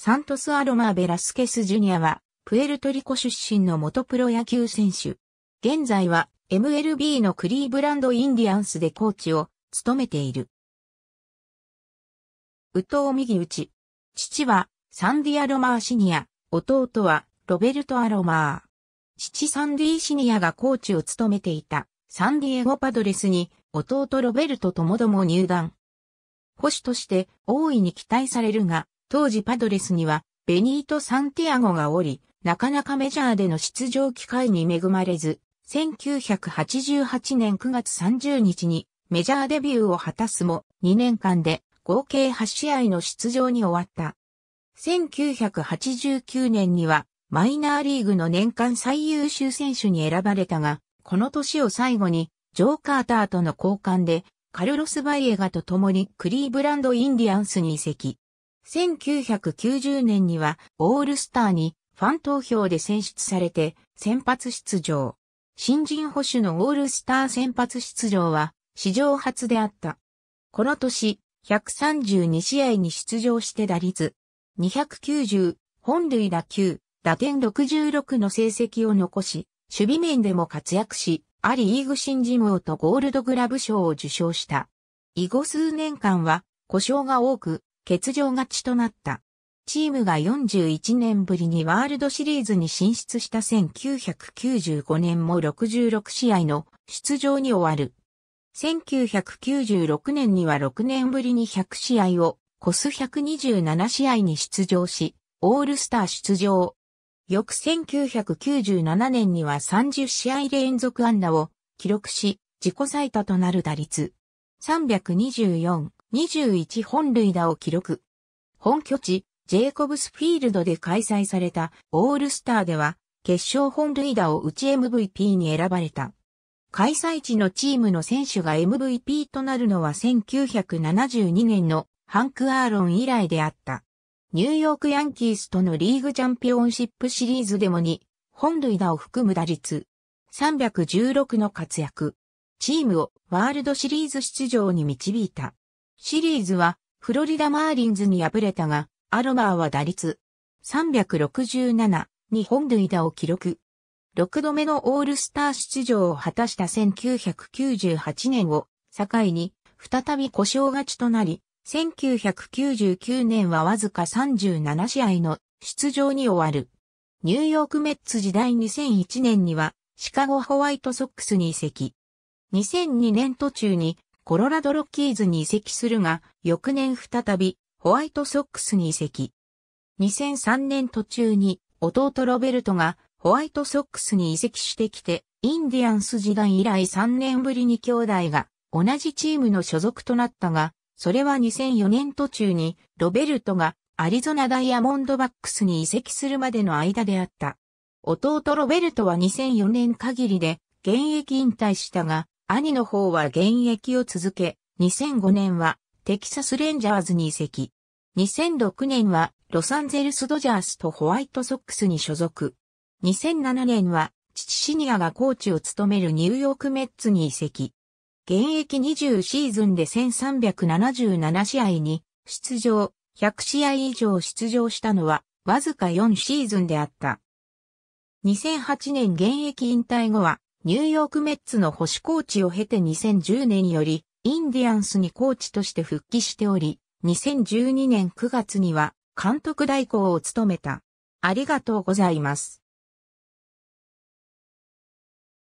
サントス・アロマー・ベラスケス・ジュニアは、プエルトリコ出身の元プロ野球選手。現在は、MLB のクリーブランド・インディアンスでコーチを務めている。宇藤右ち。父は、サンディ・アロマー・シニア。弟は、ロベルト・アロマー。父サンディ・シニアがコーチを務めていた、サンディエゴ・パドレスに、弟ロベルトともども入団。保守として大いに期待されるが、当時パドレスにはベニート・サンティアゴがおり、なかなかメジャーでの出場機会に恵まれず、1988年9月30日にメジャーデビューを果たすも、2年間で合計8試合の出場に終わった。1989年にはマイナーリーグの年間最優秀選手に選ばれたが、この年を最後にジョー・カーターとの交換でカルロス・バイエガと共にクリーブランド・インディアンスに移籍。1990年にはオールスターにファン投票で選出されて先発出場。新人保守のオールスター先発出場は史上初であった。この年、132試合に出場して打率290、本塁打球、打点66の成績を残し、守備面でも活躍し、アリーグ新人王とゴールドグラブ賞を受賞した。以後数年間は故障が多く、欠場勝ちとなった。チームが41年ぶりにワールドシリーズに進出した1995年も66試合の出場に終わる。1996年には6年ぶりに100試合をコス127試合に出場し、オールスター出場。翌1997年には30試合連続安打を記録し、自己最多となる打率324 21本塁打を記録。本拠地、ジェイコブスフィールドで開催されたオールスターでは、決勝本塁打を打ち MVP に選ばれた。開催地のチームの選手が MVP となるのは1972年のハンク・アーロン以来であった。ニューヨークヤンキースとのリーグチャンピオンシップシリーズでもに、本塁打を含む打率316の活躍。チームをワールドシリーズ出場に導いた。シリーズは、フロリダマーリンズに敗れたが、アロマーは打率367に本塁打を記録。6度目のオールスター出場を果たした1998年を境に再び故障勝ちとなり、1999年はわずか37試合の出場に終わる。ニューヨークメッツ時代2001年にはシカゴホワイトソックスに移籍。2002年途中にコロラドロッキーズに移籍するが、翌年再びホワイトソックスに移籍。2003年途中に弟ロベルトがホワイトソックスに移籍してきて、インディアンス時代以来3年ぶりに兄弟が同じチームの所属となったが、それは2004年途中にロベルトがアリゾナダイヤモンドバックスに移籍するまでの間であった。弟ロベルトは2004年限りで現役引退したが、兄の方は現役を続け、2005年はテキサスレンジャーズに移籍。2006年はロサンゼルスドジャースとホワイトソックスに所属。2007年は父シニアがコーチを務めるニューヨークメッツに移籍。現役20シーズンで1377試合に出場、100試合以上出場したのはわずか4シーズンであった。2008年現役引退後はニューヨークメッツの保守コーチを経て2010年より、インディアンスにコーチとして復帰しており、2012年9月には監督代行を務めた。ありがとうございます。